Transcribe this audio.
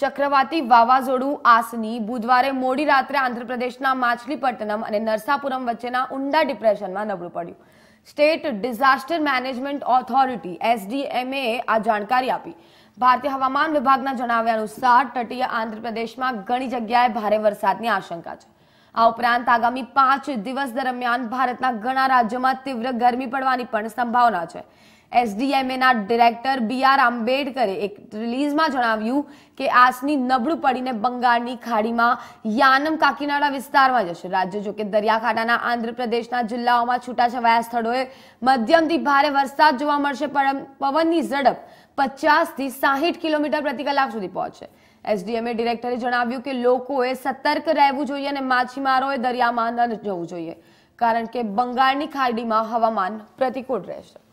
ચક્રવાતી વાવાઝોડું આસની બુધવારે મોડી રાત્રે આંધ્રપ્રદેશના માછલીપટ્ટનમ અને નરસાપુરમ વચ્ચેના ઊંડા ડિપ્રેશનમાં નબળું પડ્યું state disaster management authority SDMA આ જાણકારી આપી ભારતીય હવામાન વિભાગના જણાવ્યા અનુસાર તટીય આંધ્રપ્રદેશમાં ઘણી જગ્યાએ ભારે વરસાદની આશંકા છે આ ઉપરાંત આગામી પાંચ દિવસ દરમિયાન ભારતના ઘણા રાજ્યોમાં તીવ્ર ગરમી પડવાની પણ સંભાવના છે એસડીએમએના ડિરેક્ટર બી આર આંબેડકરે એક રિલીઝમાં જણાવ્યું કે આસની નબળું પડીને બંગાળની ખાડીમાં યાનમ કાકીનાડા વિસ્તારમાં જશે રાજ્ય જોકે દરિયાકાંઠાના આંધ્રપ્રદેશના જિલ્લાઓમાં છૂટાછવાયા સ્થળોએ મધ્યમથી ભારે વરસાદ જોવા મળશે પવનની ઝડપ પચાસથી સાહીઠ કિલોમીટર પ્રતિ કલાક સુધી પહોંચશે એસડીએમએ ડિરેક્ટરે જણાવ્યું કે લોકોએ સતર્ક રહેવું જોઈએ અને માછીમારોએ દરિયામાં ન જવું જોઈએ કારણ કે બંગાળની ખાડીમાં હવામાન પ્રતિકૂળ રહેશે